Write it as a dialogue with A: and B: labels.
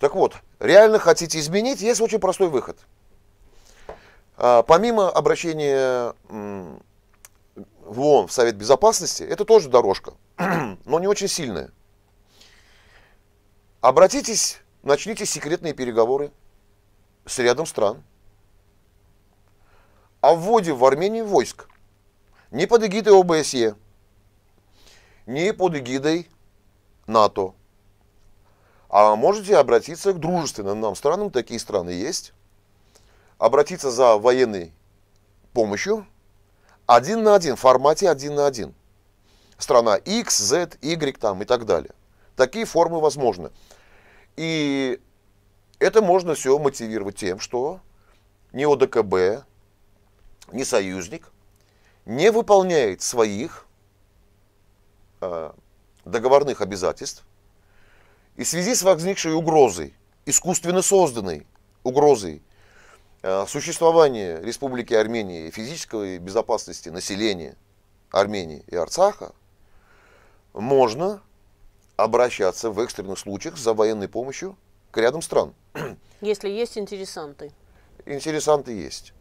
A: Так вот, реально хотите изменить, есть очень простой выход. А, помимо обращения в ООН, в Совет Безопасности, это тоже дорожка, но не очень сильная. Обратитесь, начните секретные переговоры с рядом стран о вводе в Армению войск. Не под эгидой ОБСЕ, не под эгидой НАТО – а можете обратиться к дружественным нам странам, такие страны есть, обратиться за военной помощью один на один, в формате один на один. Страна X, Z, Y там и так далее. Такие формы возможны. И это можно все мотивировать тем, что ни ОДКБ, ни союзник не выполняет своих э, договорных обязательств и в связи с возникшей угрозой, искусственно созданной угрозой э, существования Республики Армении, физической безопасности населения Армении и Арцаха, можно обращаться в экстренных случаях за военной помощью к рядом стран. Если есть интересанты. Интересанты есть.